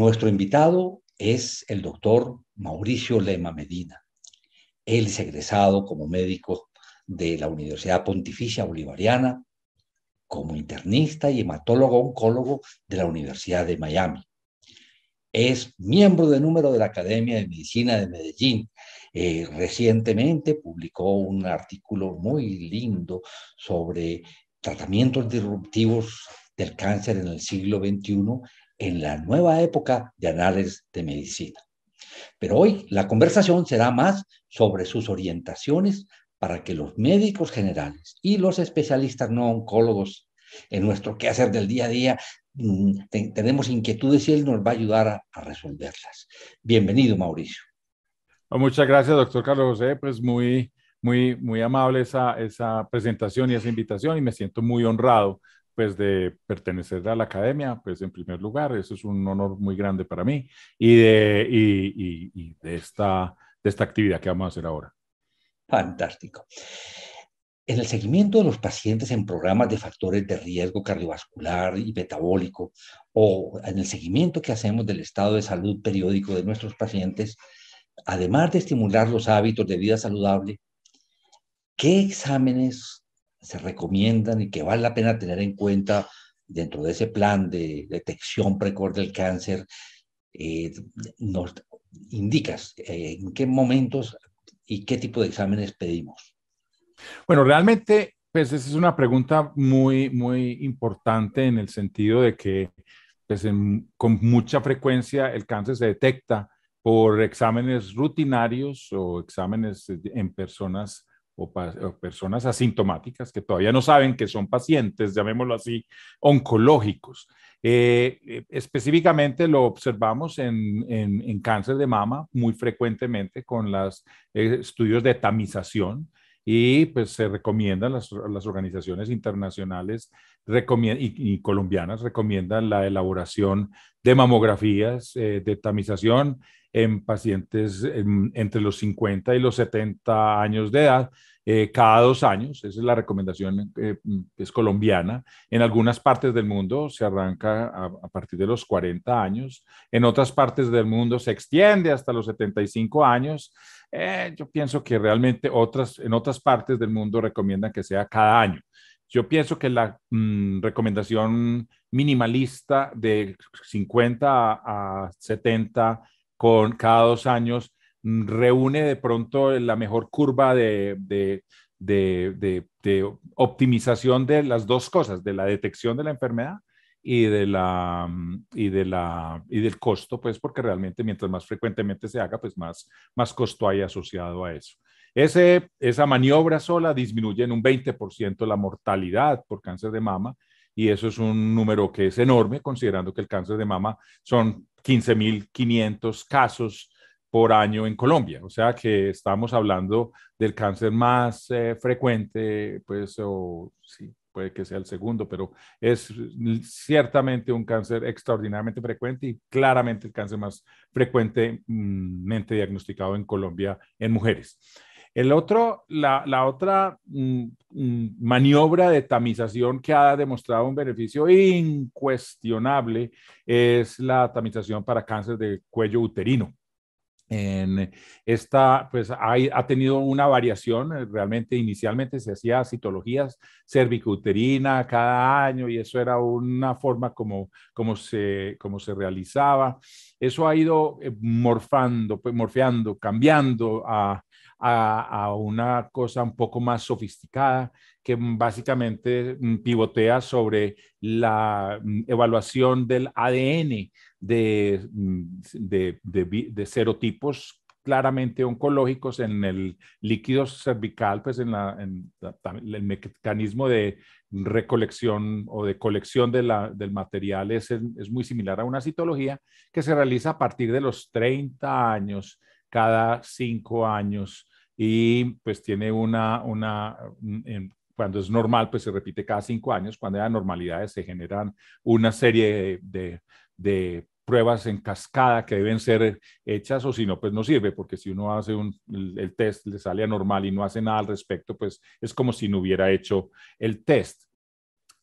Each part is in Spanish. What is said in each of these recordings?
Nuestro invitado es el doctor Mauricio Lema Medina. Él es egresado como médico de la Universidad Pontificia Bolivariana, como internista y hematólogo-oncólogo de la Universidad de Miami. Es miembro de número de la Academia de Medicina de Medellín. Eh, recientemente publicó un artículo muy lindo sobre tratamientos disruptivos del cáncer en el siglo XXI en la nueva época de análisis de medicina. Pero hoy la conversación será más sobre sus orientaciones para que los médicos generales y los especialistas no oncólogos en nuestro quehacer del día a día mm, tenemos inquietudes y él nos va a ayudar a, resolverlas. Bienvenido, Mauricio. Oh, muchas gracias, doctor Carlos José. Pues muy, muy, muy amable esa, esa presentación y esa invitación y me siento muy honrado pues, de pertenecer a la academia, pues en primer lugar, eso es un honor muy grande para mí y de, y de, esta, de esta actividad que vamos a hacer ahora. Fantástico. En el seguimiento de los pacientes en programas de factores de riesgo cardiovascular y metabólico o en el seguimiento que hacemos del estado de salud periódico de nuestros pacientes, además de estimular los hábitos de vida saludable, ¿qué exámenes se recomiendan y que vale la pena tener en cuenta dentro de ese plan de detección precoz del cáncer, eh, nos indicas eh, en qué momentos y qué tipo de exámenes pedimos. Bueno, realmente, pues esa es una pregunta muy, muy importante en el sentido de que pues, con mucha frecuencia el cáncer se detecta por exámenes rutinarios o exámenes en personas o, personas asintomáticas que todavía no saben que son pacientes, llamémoslo así, oncológicos. Eh, eh, específicamente lo observamos en, cáncer de mama muy frecuentemente con los eh, estudios de tamización, y pues se recomiendan las, las organizaciones internacionales y, colombianas recomiendan la elaboración de mamografías de tamización en pacientes entre los 50 y los 70 años de edad, eh, cada dos años. Esa es la recomendación, eh, mm, es colombiana. En algunas partes del mundo se arranca a, partir de los 40 años, en otras partes del mundo se extiende hasta los 75 años. Eh, yo pienso que realmente otras, en otras partes del mundo recomiendan que sea cada año. Yo pienso que la mm, recomendación minimalista de 50 a, a 70 con cada dos años, mm, reúne de pronto la mejor curva de, optimización de las dos cosas, de la detección de la enfermedad y de la mm, y de la y del costo, pues porque realmente mientras más frecuentemente se haga, pues más más costo hay asociado a eso. Ese, esa maniobra sola disminuye en un 20% la mortalidad por cáncer de mama y eso es un número que es enorme considerando que el cáncer de mama son 15.500 casos por año en Colombia. O sea que estamos hablando del cáncer más eh, frecuente, pues, o sí, puede que sea el segundo, pero es ciertamente un cáncer extraordinariamente frecuente y claramente el cáncer más frecuentemente diagnosticado en Colombia en mujeres. El otro, la, otra mm, mm, maniobra de tamización que ha demostrado un beneficio incuestionable es la tamización para cáncer de cuello uterino. En esta, pues ha tenido una variación, eh, realmente inicialmente se hacía citologías cervicouterina cada año y eso era una forma como, como, se, como se realizaba. Eso ha ido eh, morfando, pues, morfeando, cambiando a una cosa un poco más sofisticada que básicamente mm, pivotea sobre la mm, evaluación del ADN Mm, de, de, de, serotipos claramente oncológicos en el líquido cervical, pues en, el mecanismo de recolección o de colección de la, del material es, es, muy similar a una citología que se realiza a partir de los 30 años, cada 5 años, y pues tiene una, una mm, cuando es normal, pues se repite cada 5 años, cuando hay anormalidades se generan una serie de, de, de pruebas en cascada que deben ser eh, hechas o si no, pues no sirve, porque si uno hace el test, le sale anormal y no hace nada al respecto, pues es como si no hubiera hecho el test.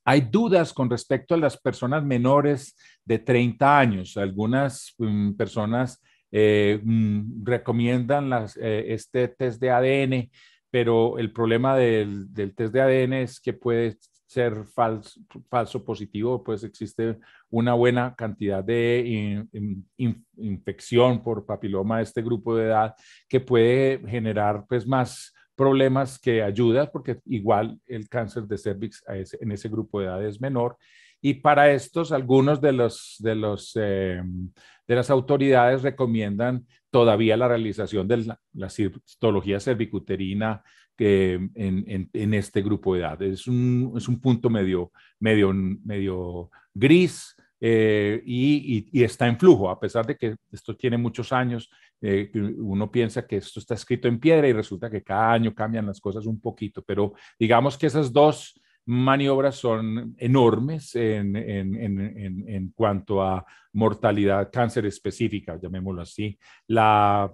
Hay dudas con respecto a las personas menores de 30 años. Algunas mm, personas eh, mm, recomiendan las, eh, este test de ADN, pero el problema del, del, test de ADN es que puede ser falso, positivo, pues existe una buena cantidad de infección por papiloma de este grupo de edad que puede generar pues más problemas que ayudas, porque igual el cáncer de cervix en ese grupo de edad es menor. Y para estos, algunos de, los, de, los, em, de las autoridades recomiendan todavía la realización de la, la citología cervicuterina en, en, en, este grupo de edad. Es un, es un punto medio, medio, medio gris eh, y, y, está en flujo, a pesar de que esto tiene muchos años, eh, uno piensa que esto está escrito en piedra y resulta que cada año cambian las cosas un poquito, pero digamos que esas dos maniobras son enormes en, en cuanto a mortalidad cáncer específica, llamémoslo así. La,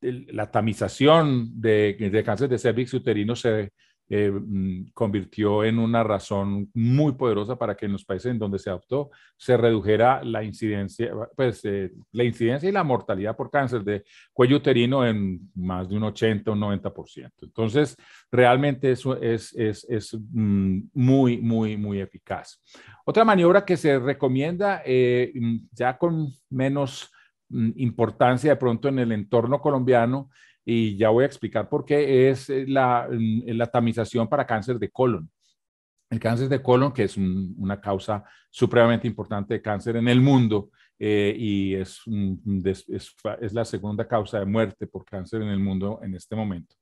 la tamización de, cáncer de cervix uterino se eh, mm, convirtió en una razón muy poderosa para que en los países en donde se adoptó se redujera la incidencia, pues, eh, la incidencia y la mortalidad por cáncer de cuello uterino en más de un 80 o un 90%. Entonces, realmente eso es, es, mm, muy, muy, muy eficaz. Otra maniobra que se recomienda eh, mm, ya con menos Mm, importancia de pronto en el entorno colombiano y ya voy a explicar por qué es eh, la, mm, eh, la tamización para cáncer de colon. El cáncer de colon, que es una causa supremamente importante de cáncer en el mundo eh, y es, la segunda causa de muerte por cáncer en el mundo en este momento.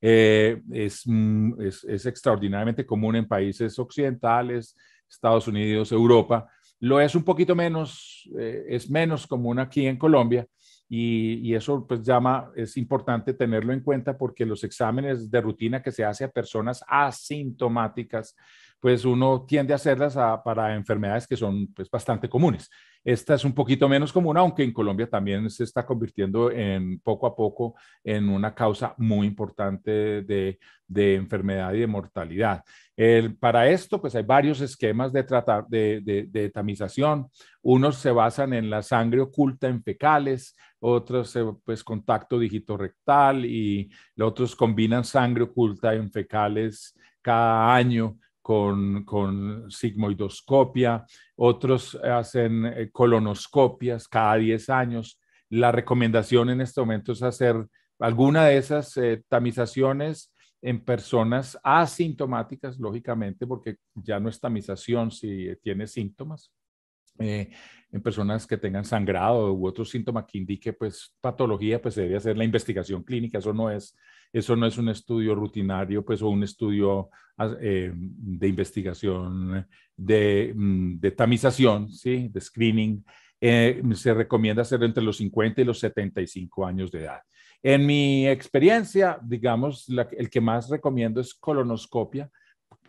Mm, es extraordinariamente común en países occidentales, Estados Unidos, Europa, lo es un poquito menos, eh, es menos común aquí en Colombia y, y, eso pues llama, es importante tenerlo en cuenta porque los exámenes de rutina que se hace a personas asintomáticas pues uno tiende a hacerlas para enfermedades que son pues, bastante comunes. Esta es un poquito menos común, aunque en Colombia también se está convirtiendo en poco a poco en una causa muy importante de, enfermedad y de mortalidad. para esto, pues hay varios esquemas de, tratar, de, tamización. Unos se basan en la sangre oculta en fecales, otros pues contacto digitorrectal y otros combinan sangre oculta en fecales cada año con, sigmoidoscopia, otros hacen eh, colonoscopias cada 10 años. La recomendación en este momento es hacer alguna de esas eh, tamizaciones en personas asintomáticas, lógicamente, porque ya no es tamización si eh, tiene síntomas, en personas que tengan sangrado u otro síntoma que indique pues patología, pues se debe hacer la investigación clínica, eso no es eso no es un estudio rutinario, pues, o un estudio eh, de investigación, mm, de, tamización, ¿sí? De screening. Eh, se recomienda hacer entre los 50 y los 75 años de edad. En mi experiencia, digamos, el que más recomiendo es colonoscopia,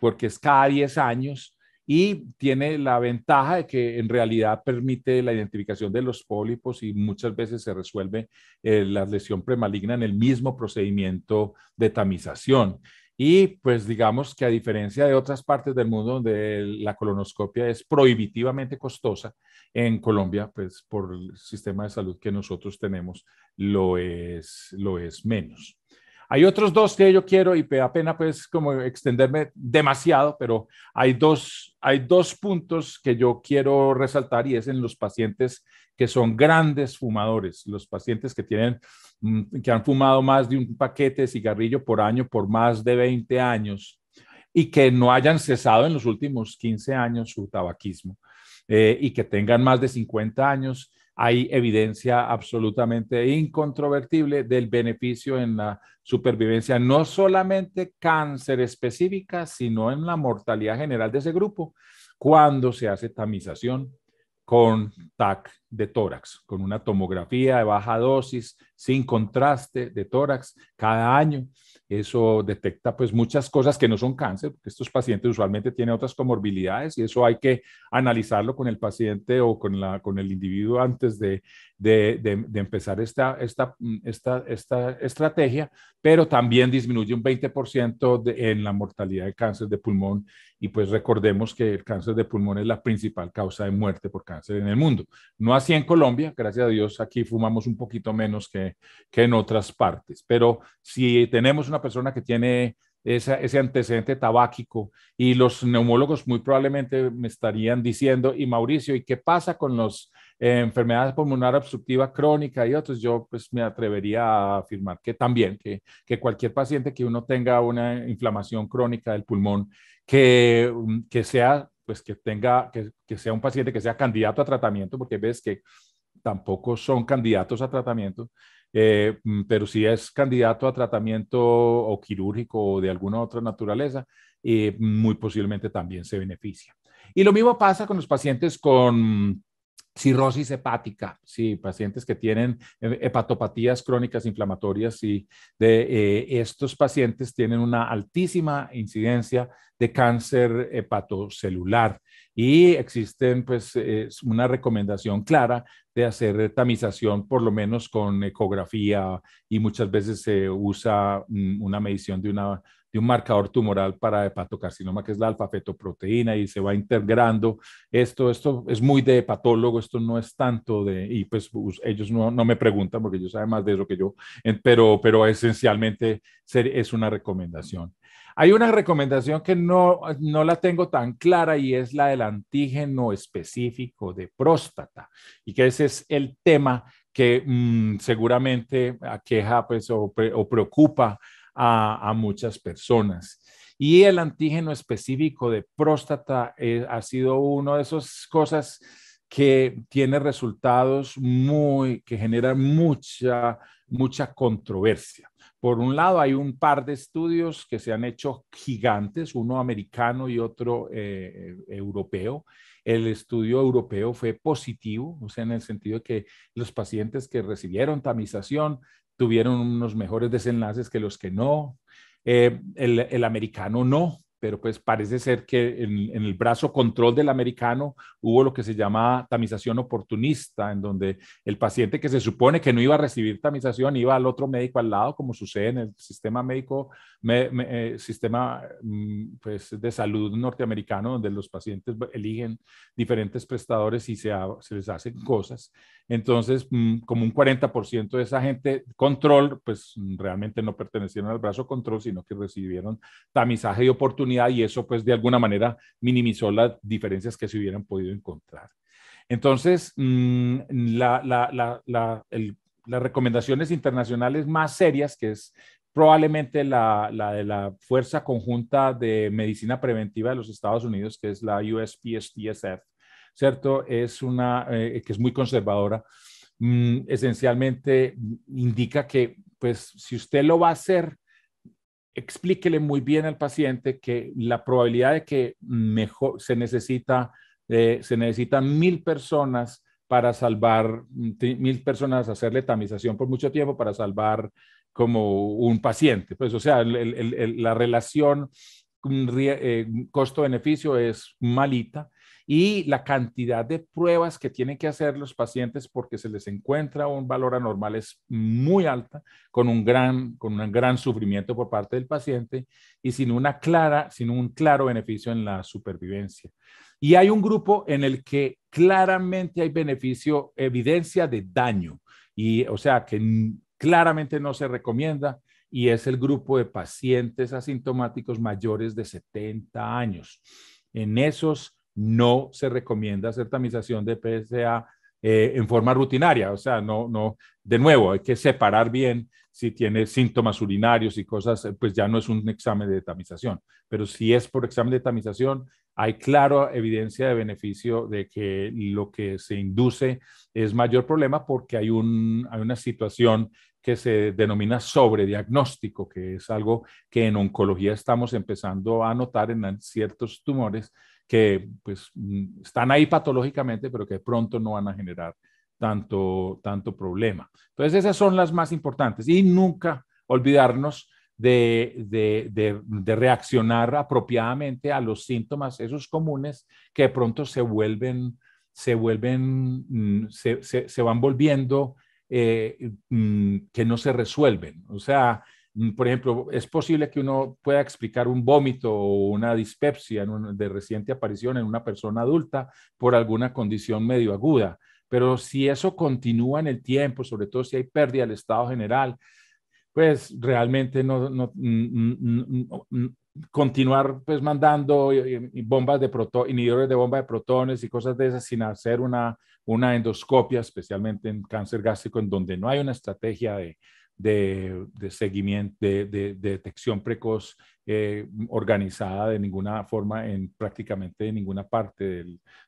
porque es cada 10 años y tiene la ventaja de que en realidad permite la identificación de los pólipos y muchas veces se resuelve eh, la lesión premaligna en el mismo procedimiento de tamización. Y pues digamos que a diferencia de otras partes del mundo donde la colonoscopia es prohibitivamente costosa, en Colombia, pues por el sistema de salud que nosotros tenemos, lo lo es menos. Hay otros dos que yo quiero y pena pues como extenderme demasiado, pero hay dos, hay dos puntos que yo quiero resaltar y es en los pacientes que son grandes fumadores, los pacientes que tienen, mm, que han fumado más de un paquete de cigarrillo por año por más de 20 años y que no hayan cesado en los últimos 15 años su tabaquismo eh, y que tengan más de 50 años hay evidencia absolutamente incontrovertible del beneficio en la supervivencia, no solamente cáncer específica, sino en la mortalidad general de ese grupo, cuando se hace tamización con TAC de tórax, con una tomografía de baja dosis, sin contraste de tórax, cada año. Eso detecta pues muchas cosas que no son cáncer, porque estos pacientes usualmente tienen otras comorbilidades y eso hay que analizarlo con el paciente o con, la, con el individuo antes de, de, de, empezar esta, esta, esta, esta estrategia, pero también disminuye un 20% en la mortalidad de cáncer de pulmón y pues recordemos que el cáncer de pulmón es la principal causa de muerte por cáncer en el mundo. No ha así en Colombia, gracias a Dios, aquí fumamos un poquito menos que, en otras partes, pero si tenemos una persona que tiene ese antecedente tabáquico y los neumólogos muy probablemente me estarían diciendo, y Mauricio, ¿y qué pasa con las eh, enfermedades pulmonar obstructiva crónica y otros? Yo pues me atrevería a afirmar que también, que, cualquier paciente que uno tenga una inflamación crónica del pulmón, que, que sea pues que tenga, que, que, sea un paciente que sea candidato a tratamiento, porque ves que tampoco son candidatos a tratamiento, eh, mm, pero si es candidato a tratamiento o quirúrgico o de alguna otra naturaleza, eh, muy posiblemente también se beneficia. Y lo mismo pasa con los pacientes con cirrosis hepática, sí, pacientes que tienen eh, hepatopatías crónicas inflamatorias y de eh, estos pacientes tienen una altísima incidencia de cáncer hepatocelular y existen pues una recomendación clara de hacer tamización por lo menos con ecografía y muchas veces se usa mm, una medición de una un marcador tumoral para hepatocarcinoma, que es la alfa-fetoproteína, y se va integrando. Esto, esto es muy de hepatólogo, esto no es tanto de, y pues ellos no, no me preguntan porque ellos saben más de eso que yo, pero, pero esencialmente es una recomendación. Hay una recomendación que no, no la tengo tan clara y es la del antígeno específico de próstata y que ese es el tema que mm, seguramente aqueja pues, o, o preocupa a, muchas personas. Y el antígeno específico de próstata eh, ha sido una de esas cosas que tiene resultados muy, que generan mucha, mucha controversia. Por un lado, hay un par de estudios que se han hecho gigantes, uno americano y otro eh, eh, europeo. El estudio europeo fue positivo, o sea, en el sentido de que los pacientes que recibieron tamización tuvieron unos mejores desenlaces que los que no. Eh, el, americano no, pero pues parece ser que en, el brazo control del americano hubo lo que se llama tamización oportunista, en donde el paciente que se supone que no iba a recibir tamización iba al otro médico al lado, como sucede en el sistema médico, eh, sistema mm, pues, de salud norteamericano, donde los pacientes pues, eligen diferentes prestadores y se, se les hacen cosas. Entonces, mm, como un 40% de esa gente control, pues realmente no pertenecieron al brazo control, sino que recibieron tamizaje y oportunidad y eso pues de alguna manera minimizó las diferencias que se hubieran podido encontrar. Entonces, mm, las recomendaciones internacionales más serias, que es probablemente la, de la Fuerza Conjunta de Medicina Preventiva de los Estados Unidos, que es la USPSTSF, ¿cierto? Es una eh, que es muy conservadora. Mm, esencialmente indica que, pues, si usted lo va a hacer, explíquele muy bien al paciente que la probabilidad de que mejor, se, necesita, eh, se necesitan mil personas para salvar, mil personas hacerle tamización por mucho tiempo para salvar como un paciente. Pues, o sea, la relación mm, eh, costo-beneficio es malita y la cantidad de pruebas que tienen que hacer los pacientes porque se les encuentra un valor anormal es muy alta, con un gran, con un gran sufrimiento por parte del paciente y sin, una clara, sin un claro beneficio en la supervivencia. Y hay un grupo en el que claramente hay beneficio, evidencia de daño, y o sea que claramente no se recomienda y es el grupo de pacientes asintomáticos mayores de 70 años. En esos no se recomienda hacer tamización de PSA eh, en forma rutinaria. O sea, no, no, de nuevo, hay que separar bien si tiene síntomas urinarios y cosas, eh, pues ya no es un examen de tamización. Pero si es por examen de tamización, hay clara evidencia de beneficio de que lo que se induce es mayor problema porque hay, hay una situación que se denomina sobrediagnóstico, que es algo que en oncología estamos empezando a notar en ciertos tumores que pues, mm, están ahí patológicamente, pero que de pronto no van a generar tanto, tanto problema. Entonces, esas son las más importantes y nunca olvidarnos de, reaccionar apropiadamente a los síntomas, esos comunes, que pronto se vuelven, se vuelven, mm, se, van volviendo eh, mm, que no se resuelven. O sea, Mm, por ejemplo, es posible que uno pueda explicar un vómito o una dispepsia de reciente aparición en una persona adulta por alguna condición medio aguda, pero si eso continúa en el tiempo, sobre todo si hay pérdida del estado general, pues realmente no, no, mm, mm, continuar pues mandando eh, eh, bombas de proto inhibidores de bomba de protones y cosas de esas sin hacer una, una endoscopia, especialmente en cáncer gástrico, en donde no hay una estrategia de, de, seguimiento, de, detección precoz eh, organizada de ninguna forma en prácticamente ninguna parte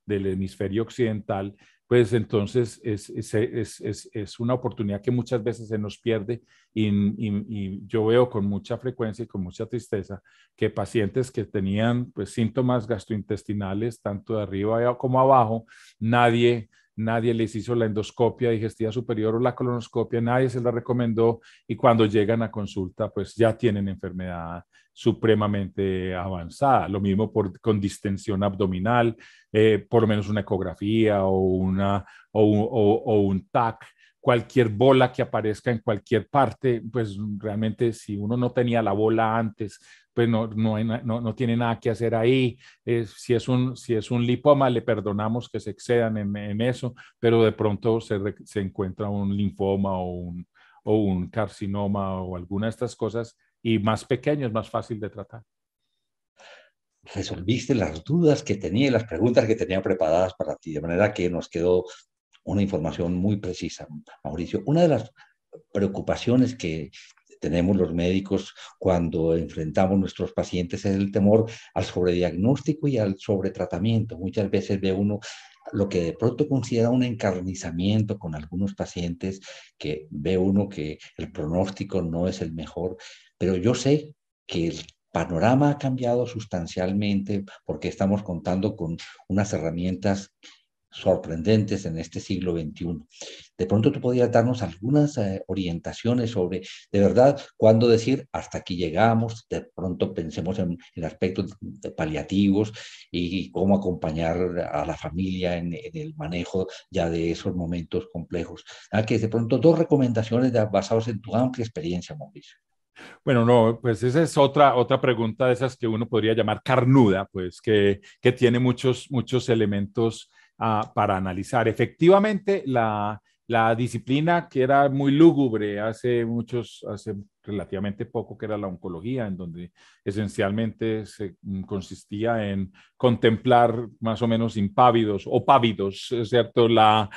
del, hemisferio occidental, pues entonces es, es, una oportunidad que muchas veces se nos pierde y, yo veo con mucha frecuencia y con mucha tristeza que pacientes que tenían pues, síntomas gastrointestinales tanto de arriba como abajo, nadie nadie les hizo la endoscopia digestiva superior o la colonoscopia, nadie se la recomendó y cuando llegan a consulta pues ya tienen enfermedad supremamente avanzada. Lo mismo con distensión abdominal, eh, por lo menos una ecografía o, una, o un TAC cualquier bola que aparezca en cualquier parte, pues realmente si uno no tenía la bola antes, pues no, no, no, tiene nada que hacer ahí. Eh, si, es un, si es un lipoma, le perdonamos que se excedan en, eso, pero de pronto se, se encuentra un linfoma o un, o un carcinoma o alguna de estas cosas y más pequeño es más fácil de tratar. Resolviste las dudas que tenía y las preguntas que tenía preparadas para ti, de manera que nos quedó una información muy precisa. Mauricio, una de las preocupaciones que tenemos los médicos cuando enfrentamos nuestros pacientes es el temor al sobrediagnóstico y al sobretratamiento. Muchas veces ve uno lo que de pronto considera un encarnizamiento con algunos pacientes que ve uno que el pronóstico no es el mejor, pero yo sé que el panorama ha cambiado sustancialmente porque estamos contando con unas herramientas sorprendentes en este siglo XXI. De pronto tú podrías darnos algunas eh, orientaciones sobre, de verdad, cuándo decir hasta aquí llegamos, de pronto pensemos en, el aspectos paliativos y, cómo acompañar a la familia en, el manejo ya de esos momentos complejos. Ah, que de pronto dos recomendaciones basadas en tu amplia experiencia, Mauricio. Bueno, no, pues esa es otra, otra pregunta de esas que uno podría llamar carnuda, pues que, que tiene muchos, muchos elementos para analizar. Efectivamente, la, disciplina que era muy lúgubre hace muchos, hace relativamente poco, que era la oncología, en donde esencialmente se mm, consistía en contemplar más o menos impávidos o pávidos, ¿cierto? La,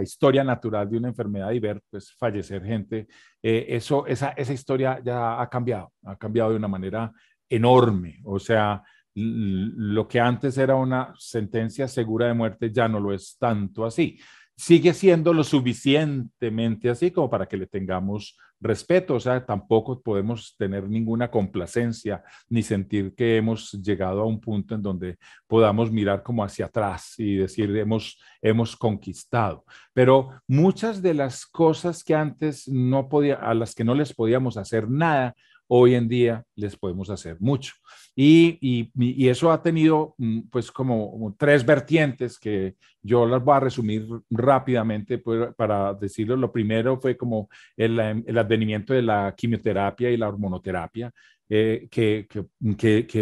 historia natural de una enfermedad y ver pues, fallecer gente. Eh, eso, esa, esa historia ya ha cambiado, ha cambiado de una manera enorme. O sea, lo que antes era una sentencia segura de muerte ya no lo es tanto así. Sigue siendo lo suficientemente así como para que le tengamos respeto, o sea, tampoco podemos tener ninguna complacencia ni sentir que hemos llegado a un punto en donde podamos mirar como hacia atrás y decir hemos, hemos conquistado. Pero muchas de las cosas que antes no podía, a las que no les podíamos hacer nada, hoy en día les podemos hacer mucho. Y, eso ha tenido mm, pues como tres vertientes que yo las voy a resumir rápidamente pues, para decirlo. Lo primero fue como el, em, el advenimiento de la quimioterapia y la hormonoterapia, eh, que,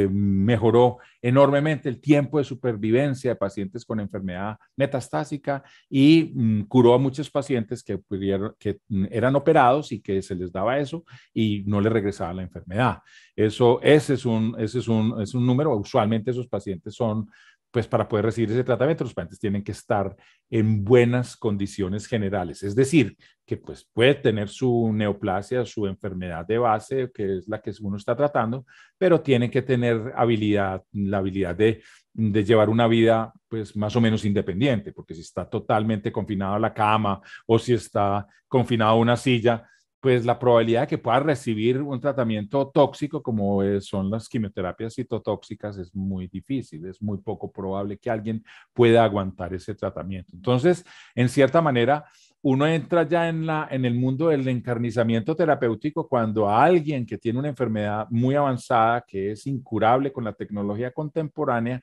mejoró enormemente el tiempo de supervivencia de pacientes con enfermedad metastásica y mm, curó a muchos pacientes que, pudieron, que mm, eran operados y que se les daba eso y no les regresaba la enfermedad. Eso, ese, es un, es, un, es un número, usualmente esos pacientes son pues para poder recibir ese tratamiento los pacientes tienen que estar en buenas condiciones generales, es decir, que pues puede tener su neoplasia, su enfermedad de base, que es la que uno está tratando, pero tiene que tener habilidad, la habilidad de, llevar una vida pues más o menos independiente, porque si está totalmente confinado a la cama o si está confinado a una silla, pues la probabilidad de que pueda recibir un tratamiento tóxico como eh, son las quimioterapias citotóxicas es muy difícil, es muy poco probable que alguien pueda aguantar ese tratamiento. Entonces, en cierta manera, uno entra ya en, la, en el mundo del encarnizamiento terapéutico cuando alguien que tiene una enfermedad muy avanzada, que es incurable con la tecnología contemporánea,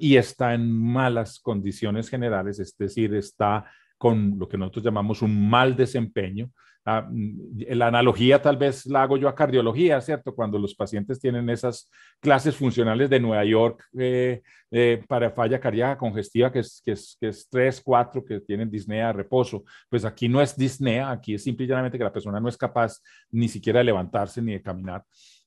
y está en malas condiciones generales, es decir, está con lo que nosotros llamamos un mal desempeño. Ah, mm, la analogía tal vez la hago yo a cardiología, ¿cierto? Cuando los pacientes tienen esas clases funcionales de Nueva York eh, eh, para falla cardíaca congestiva, que es, que, es, que 3, 4, que tienen disnea, reposo, pues aquí no es disnea, aquí es simplemente que la persona no es capaz ni siquiera de levantarse ni de caminar.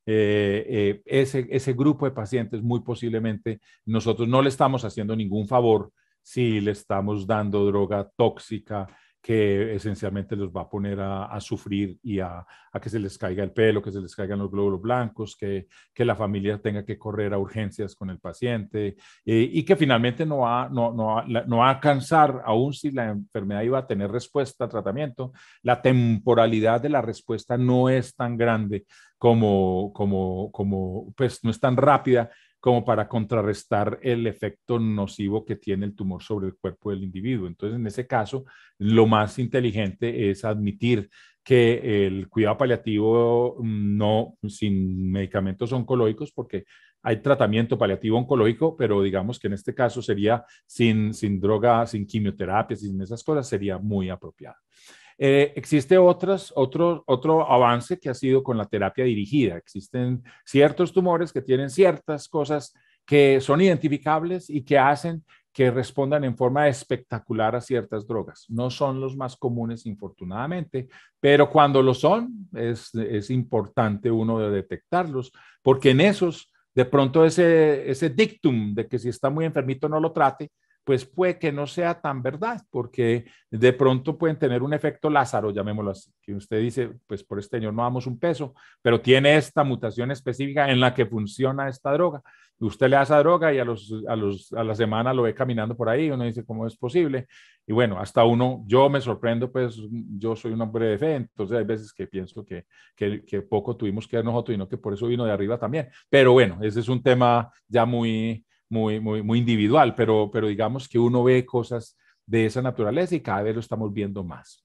Eh, ese, ese grupo de pacientes muy posiblemente nosotros no le estamos haciendo ningún favor si le estamos dando droga tóxica que esencialmente los va a poner a, sufrir y a, que se les caiga el pelo, que se les caigan los glóbulos blancos, que, la familia tenga que correr a urgencias con el paciente eh, y que finalmente no va, a alcanzar, aún si la enfermedad iba a tener respuesta a tratamiento, la temporalidad de la respuesta no es tan grande como, como, como pues no es tan rápida como para contrarrestar el efecto nocivo que tiene el tumor sobre el cuerpo del individuo. Entonces, en ese caso, lo más inteligente es admitir que el cuidado paliativo mm, no sin medicamentos oncológicos, porque hay tratamiento paliativo oncológico, pero digamos que en este caso sería sin, sin droga, sin quimioterapia, sin esas cosas, sería muy apropiado. Eh, existe otras, otro, otro avance que ha sido con la terapia dirigida. Existen ciertos tumores que tienen ciertas cosas que son identificables y que hacen que respondan en forma espectacular a ciertas drogas. No son los más comunes, infortunadamente, pero cuando lo son, es, es importante uno detectarlos, porque en esos, de pronto ese, ese dictum de que si está muy enfermito no lo trate, pues puede que no sea tan verdad, porque de pronto pueden tener un efecto Lázaro, llamémoslo así, que usted dice, pues por este señor no damos un peso, pero tiene esta mutación específica en la que funciona esta droga. Usted le da esa droga y a, los, a, los, a la semana lo ve caminando por ahí, uno dice, ¿cómo es posible? Y bueno, hasta uno, yo me sorprendo, pues yo soy un hombre de fe, entonces hay veces que pienso que, que, que poco tuvimos que ver nosotros, y no que por eso vino de arriba también. Pero bueno, ese es un tema ya muy muy, individual, pero, pero digamos que uno ve cosas de esa naturaleza y cada vez lo estamos viendo más.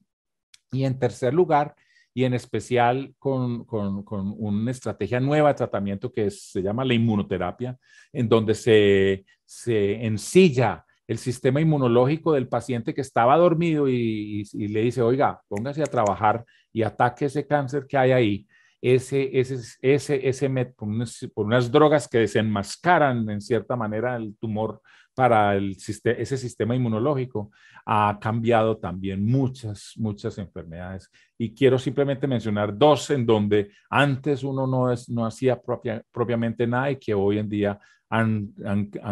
Y en tercer lugar, y en especial con, con, con una estrategia nueva de tratamiento que se llama la inmunoterapia, en donde se, se ensilla el sistema inmunológico del paciente que estaba dormido y, y, le dice, oiga, póngase a trabajar y ataque ese cáncer que hay ahí ese, ese, ese, met, por, unas, drogas que desenmascaran en cierta manera el tumor para el, ese sistema inmunológico, ha cambiado también muchas, muchas enfermedades. Y quiero simplemente mencionar dos en donde antes uno no, es, no hacía propiamente nada y que hoy en día han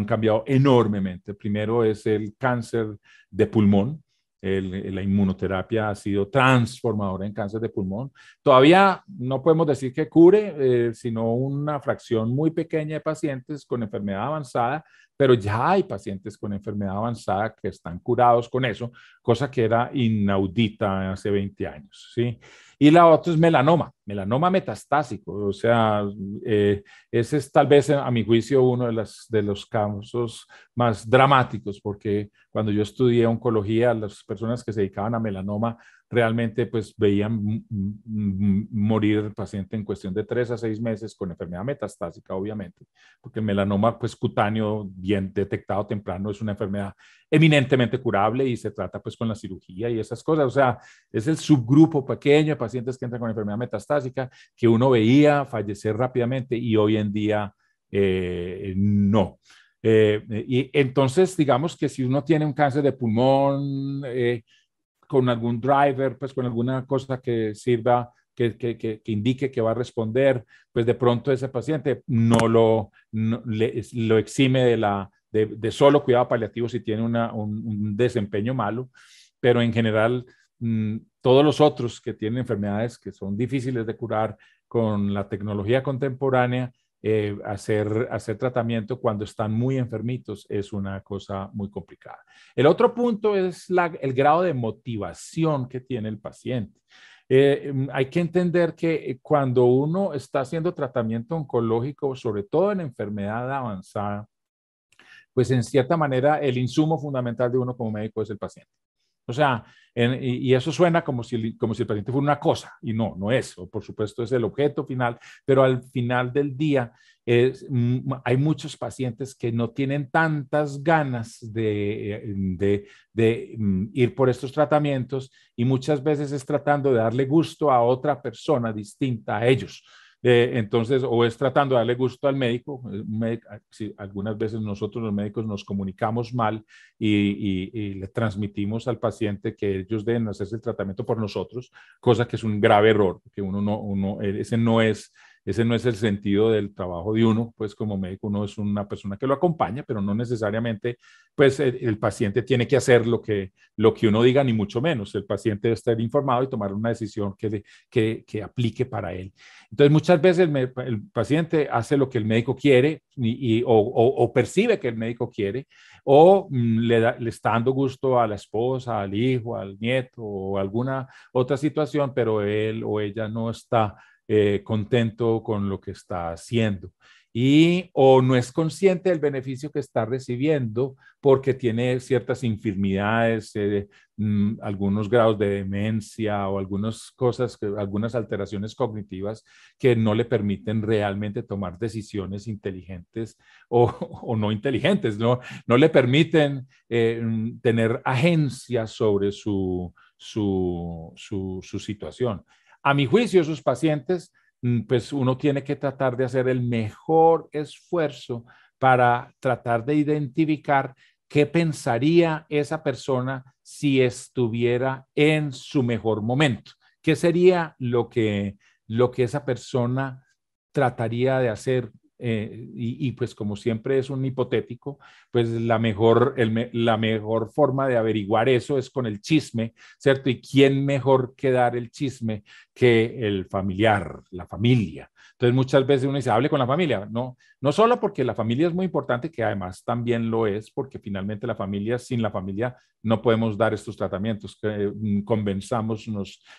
cambiado enormemente. Primero es el cáncer de pulmón, la inmunoterapia ha sido transformadora en cáncer de pulmón. Todavía no podemos decir que cure, eh, sino una fracción muy pequeña de pacientes con enfermedad avanzada, pero ya hay pacientes con enfermedad avanzada que están curados con eso, cosa que era inaudita hace 20 años, ¿sí? Y la otra es melanoma, melanoma metastásico, o sea, eh, ese es tal vez a mi juicio uno de, las, de los casos más dramáticos, porque cuando yo estudié oncología, las personas que se dedicaban a melanoma realmente pues veían morir el paciente en cuestión de tres a seis meses con enfermedad metastásica, obviamente, porque el melanoma pues cutáneo bien detectado temprano es una enfermedad eminentemente curable y se trata pues con la cirugía y esas cosas. O sea, es el subgrupo pequeño de pacientes que entran con enfermedad metastásica que uno veía fallecer rápidamente y hoy en día eh, no. Eh, y entonces, digamos que si uno tiene un cáncer de pulmón, eh, con algún driver, pues con alguna cosa que sirva, que, indique que va a responder, pues de pronto ese paciente no lo, lo exime de, la, de, solo cuidado paliativo si tiene un, desempeño malo, pero en general mm, todos los otros que tienen enfermedades que son difíciles de curar con la tecnología contemporánea, eh, hacer, hacer tratamiento cuando están muy enfermitos es una cosa muy complicada. El otro punto es el grado de motivación que tiene el paciente. Eh, em, hay que entender que cuando uno está haciendo tratamiento oncológico, sobre todo en enfermedad avanzada, pues en cierta manera el insumo fundamental de uno como médico es el paciente. O sea, y, eso suena como si, el, paciente fuera una cosa, y no, no es. por supuesto, es el objeto final, pero al final del día mm, hay muchos pacientes que no tienen tantas ganas de, eh, mm, ir por estos tratamientos y muchas veces es tratando de darle gusto a otra persona distinta a ellos. Eh, entonces, o es tratando de darle gusto al médico. Eh, ah, algunas veces nosotros los médicos nos comunicamos mal y, le transmitimos al paciente que ellos deben hacerse el tratamiento por nosotros, cosa que es un grave error, que uno no, e, ese no es ese no es el sentido del trabajo de uno, pues como médico uno es una persona que lo acompaña, pero no necesariamente, pues el, paciente tiene que hacer lo que, lo que uno diga, ni mucho menos. El paciente debe estar informado y tomar una decisión que, que, aplique para él. Entonces, muchas veces el, paciente hace lo que el médico quiere o, percibe que el médico quiere, o mm, le, le está dando gusto a la esposa, al hijo, al nieto o alguna otra situación, pero él o ella no está eh, contento con lo que está haciendo y o no es consciente del beneficio que está recibiendo porque tiene ciertas infirmidades, eh, mm, algunos grados de demencia o algunas cosas, algunas alteraciones cognitivas que no le permiten realmente tomar decisiones inteligentes o, no inteligentes, no, no le permiten eh, mm, tener agencia sobre su, su, su situación. A mi juicio, esos pacientes, mm, pues uno tiene que tratar de hacer el mejor esfuerzo para tratar de identificar qué pensaría esa persona si estuviera en su mejor momento. ¿Qué sería lo que, lo que esa persona trataría de hacer eh, y, pues como siempre es un hipotético, pues la mejor, la mejor forma de averiguar eso es con el chisme, ¿cierto? ¿Y quién mejor que dar el chisme que el familiar, la familia? Entonces muchas veces uno dice, hable con la familia, ¿no? No solo porque la familia es muy importante, que además también lo es, porque finalmente la familia, sin la familia no podemos dar estos tratamientos, que mm,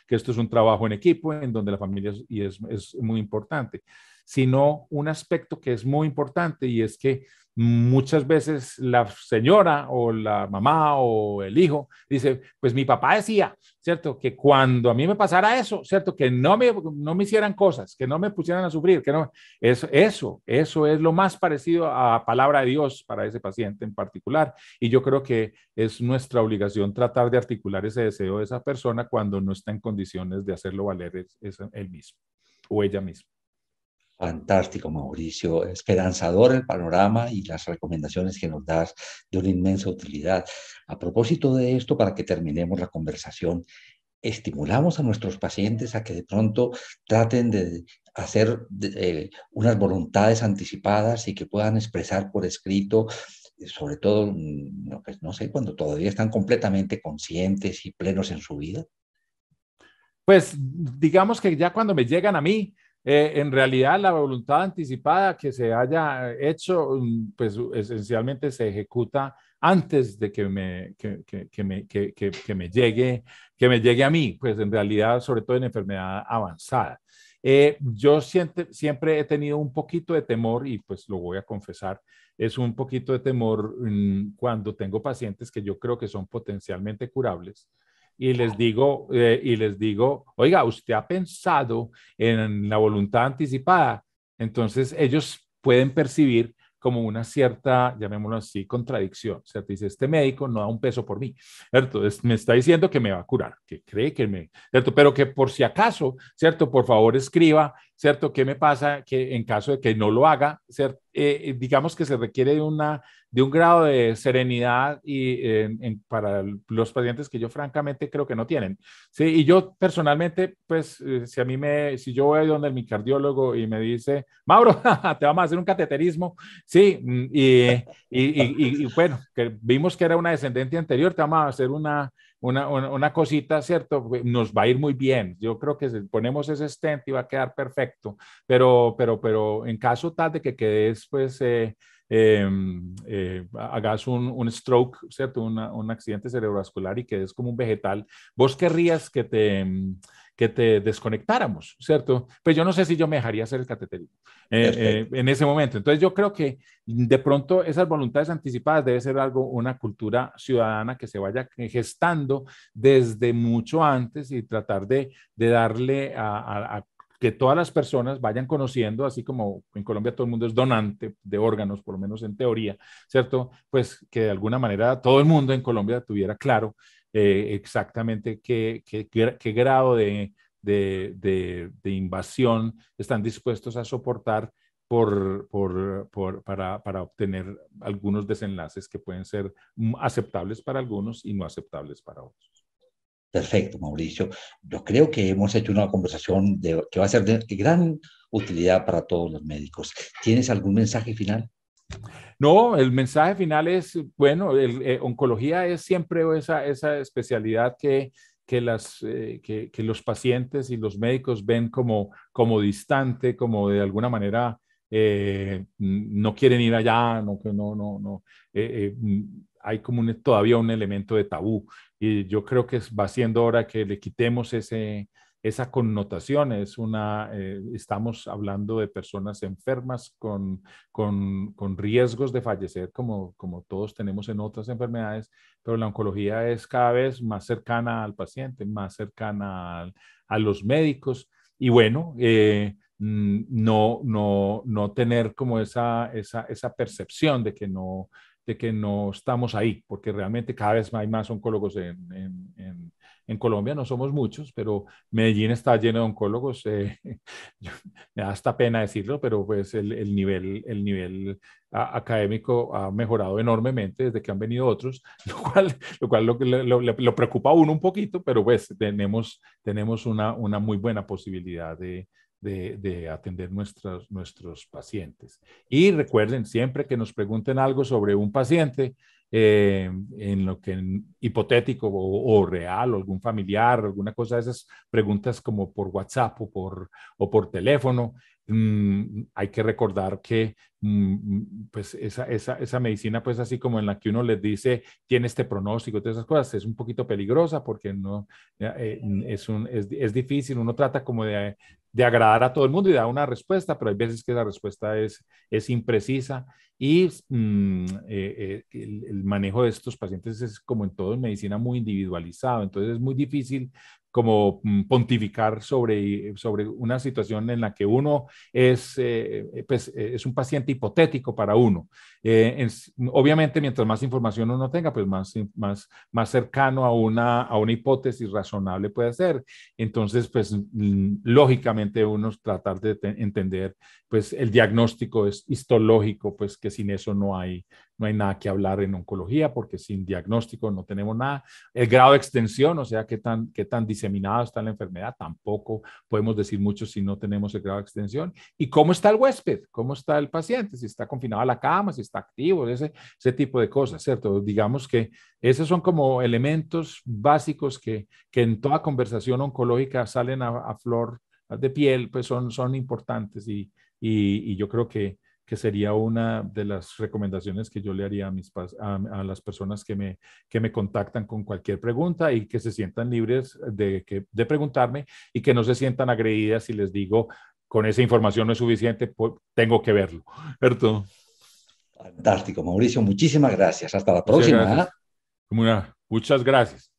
que esto es un trabajo en equipo en donde la familia es, es muy importante sino un aspecto que es muy importante y es que muchas veces la señora o la mamá o el hijo dice, pues mi papá decía, ¿cierto? Que cuando a mí me pasara eso, ¿cierto? Que no me, no me hicieran cosas, que no me pusieran a sufrir, que no... Eso, eso, eso es lo más parecido a palabra de Dios para ese paciente en particular. Y yo creo que es nuestra obligación tratar de articular ese deseo de esa persona cuando no está en condiciones de hacerlo valer es, él mismo o ella misma. Fantástico, Mauricio. Esperanzador el panorama y las recomendaciones que nos das de una inmensa utilidad. A propósito de esto, para que terminemos la conversación, estimulamos a nuestros pacientes a que de pronto traten de hacer eh, unas voluntades anticipadas y que puedan expresar por escrito sobre todo, mm, pues, no sé, cuando todavía están completamente conscientes y plenos en su vida? Pues digamos que ya cuando me llegan a mí, eh, en realidad, la voluntad anticipada que se haya hecho, mm, pues esencialmente se ejecuta antes de que me, que, que me, que, me, llegue, que me llegue a mí, pues en realidad, sobre todo en enfermedad avanzada. Eh, yo siempre, he tenido un poquito de temor, y pues lo voy a confesar, es un poquito de temor mm, cuando tengo pacientes que yo creo que son potencialmente curables, y les digo, eh, y les digo, oiga, usted ha pensado en la voluntad anticipada. Entonces ellos pueden percibir como una cierta, llamémoslo así, contradicción. O sea, dice, este médico no da un peso por mí, ¿cierto? me está diciendo que me va a curar, que cree que me, ¿cierto? Pero que por si acaso, ¿cierto? Por favor escriba, ¿cierto? ¿Qué me pasa que en caso de que no lo haga, ¿cierto? Eh, eh, digamos que se requiere una de un grado de serenidad y, para los pacientes que yo francamente creo que no tienen. Sí, y yo personalmente, pues, eh, si a mí me, si yo voy donde mi cardiólogo y me dice, Mauro, te vamos a hacer un cateterismo, sí, mm, y, bueno, que vimos que era una descendente anterior, te vamos a hacer una, una, cosita, ¿cierto? Nos va a ir muy bien. Yo creo que si ponemos ese stent y va a quedar perfecto, pero, pero, pero en caso tal de que quedes, pues, eh, Em, eh, hagas un, stroke, ¿cierto? un accidente cerebrovascular y quedes como un vegetal, vos querrías que te, que te desconectáramos, ¿cierto? pero pues yo no sé si yo me dejaría hacer el cateterismo eh, eh, en ese momento. Entonces yo creo que de pronto esas voluntades anticipadas debe ser algo, una cultura ciudadana que se vaya gestando desde mucho antes y tratar de, darle a que todas las personas vayan conociendo, así como en Colombia todo el mundo es donante de órganos, por lo menos en teoría, ¿cierto? Pues que de alguna manera todo el mundo en Colombia tuviera claro eh, exactamente qué, qué, grado de, invasión están dispuestos a soportar por, para, obtener algunos desenlaces que pueden ser aceptables para algunos y no aceptables para otros. Perfecto, Mauricio. Yo creo que hemos hecho una conversación de, que va a ser de gran utilidad para todos los médicos. ¿Tienes algún mensaje final? No, el mensaje final es, bueno, el, eh, oncología es siempre esa, especialidad eh, que, los pacientes y los médicos ven como, distante, como de alguna manera eh, no quieren ir allá, no, no, no, hay como todavía un elemento de tabú. Y yo creo que va siendo hora que le quitemos ese, esa connotación. Es una, eh, estamos hablando de personas enfermas con, con, con, riesgos de fallecer, como, como todos tenemos en otras enfermedades, pero la oncología es cada vez más cercana al paciente, más cercana a los médicos. Y bueno, eh, no, no, no tener como esa, esa, esa percepción de que no, de que no estamos ahí, porque realmente cada vez hay más oncólogos en, en, Colombia, no somos muchos, pero Medellín está lleno de oncólogos, eh, me da hasta pena decirlo, pero pues el, el nivel, el nivel académico ha mejorado enormemente desde que han venido otros, lo cual, lo, cual lo, lo, lo preocupa a uno un poquito, pero pues tenemos, tenemos una, una muy buena posibilidad de de, atender nuestros, nuestros pacientes. Y recuerden, siempre que nos pregunten algo sobre un paciente, eh, en lo que hipotético o, real, o algún familiar, alguna cosa de esas preguntas como por WhatsApp o por, o por teléfono, Mm, hay que recordar que mm, pues esa, esa, esa, medicina, pues así como en la que uno les dice, tiene este pronóstico, todas esas cosas, es un poquito peligrosa porque no, eh, es, un, es, es, difícil, uno trata como de, de, agradar a todo el mundo y da una respuesta, pero hay veces que la respuesta es, es imprecisa y mm, eh, eh, el, el, manejo de estos pacientes es como en todo en medicina muy individualizado, entonces es muy difícil como mm, pontificar sobre, eh, sobre una situación en la que uno es, eh, eh, pues, es un paciente hipotético para uno. obviamente, mientras más información uno tenga, pues más, más, más cercano a una, a una hipótesis razonable puede ser. Entonces, pues mm, lógicamente uno tratar de entender pues el diagnóstico es histológico, pues que sin eso no hay, no hay nada que hablar en oncología porque sin diagnóstico no tenemos nada. El grado de extensión, o sea, qué tan, qué tan diseminado está la enfermedad, tampoco podemos decir mucho si no tenemos el grado de extensión. ¿Y cómo está el huésped? ¿Cómo está el paciente? Si está confinado a la cama, si está activo, ese, ese tipo de cosas, ¿cierto? Digamos que esos son como elementos básicos que, en toda conversación oncológica salen a, flor de piel, pues son, son importantes y yo creo que que sería una de las recomendaciones que yo le haría a, mis, a, a las personas que me, que me contactan con cualquier pregunta y que se sientan libres de, que, de preguntarme y que no se sientan agredidas si les digo, con esa información no es suficiente, pues, tengo que verlo. ¿Cierto? Fantástico, Mauricio. Muchísimas gracias. Hasta la próxima. ¿eh? muchas gracias.